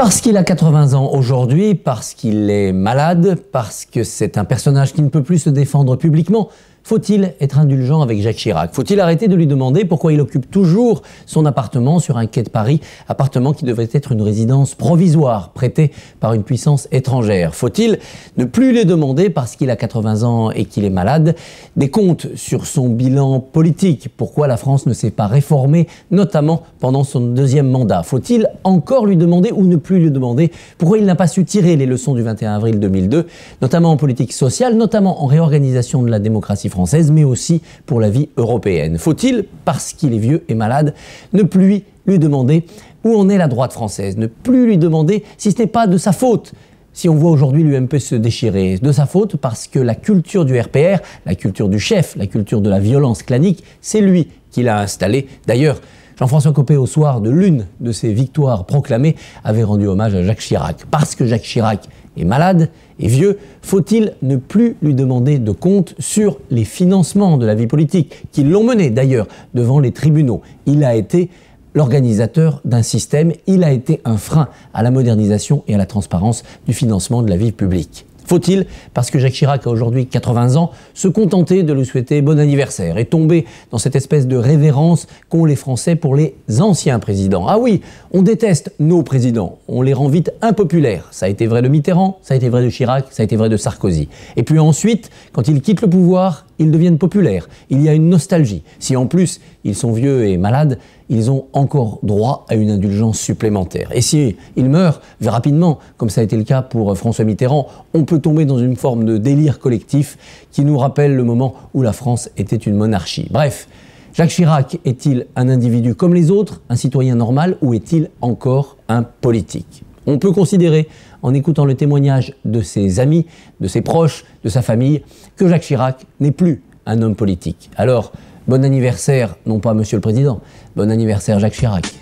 Parce qu'il a 80 ans aujourd'hui, parce qu'il est malade, parce que c'est un personnage qui ne peut plus se défendre publiquement, faut-il être indulgent avec Jacques Chirac Faut-il arrêter de lui demander pourquoi il occupe toujours son appartement sur un quai de Paris, appartement qui devrait être une résidence provisoire prêtée par une puissance étrangère Faut-il ne plus les demander parce qu'il a 80 ans et qu'il est malade Des comptes sur son bilan politique, pourquoi la France ne s'est pas réformée, notamment pendant son deuxième mandat Faut-il encore lui demander ou ne plus lui demander pourquoi il n'a pas su tirer les leçons du 21 avril 2002, notamment en politique sociale, notamment en réorganisation de la démocratie française, mais aussi pour la vie européenne. Faut-il, parce qu'il est vieux et malade, ne plus lui demander où en est la droite française, ne plus lui demander si ce n'est pas de sa faute si on voit aujourd'hui l'UMP se déchirer. De sa faute parce que la culture du RPR, la culture du chef, la culture de la violence clanique, c'est lui qui l'a installée. D'ailleurs, Jean-François Copé, au soir de l'une de ses victoires proclamées, avait rendu hommage à Jacques Chirac. Parce que Jacques Chirac et malade et vieux, faut-il ne plus lui demander de compte sur les financements de la vie politique, qui l'ont mené d'ailleurs devant les tribunaux Il a été l'organisateur d'un système, il a été un frein à la modernisation et à la transparence du financement de la vie publique. Faut-il, parce que Jacques Chirac a aujourd'hui 80 ans, se contenter de lui souhaiter bon anniversaire et tomber dans cette espèce de révérence qu'ont les Français pour les anciens présidents Ah oui, on déteste nos présidents, on les rend vite impopulaires. Ça a été vrai de Mitterrand, ça a été vrai de Chirac, ça a été vrai de Sarkozy. Et puis ensuite, quand ils quittent le pouvoir, ils deviennent populaires. Il y a une nostalgie. Si en plus ils sont vieux et malades, ils ont encore droit à une indulgence supplémentaire. Et si ils meurent rapidement, comme ça a été le cas pour euh, François Mitterrand, on peut tomber dans une forme de délire collectif qui nous rappelle le moment où la France était une monarchie. Bref, Jacques Chirac est-il un individu comme les autres, un citoyen normal, ou est-il encore un politique On peut considérer, en écoutant le témoignage de ses amis, de ses proches, de sa famille, que Jacques Chirac n'est plus un homme politique. Alors, Bon anniversaire, non pas Monsieur le Président, bon anniversaire Jacques Chirac.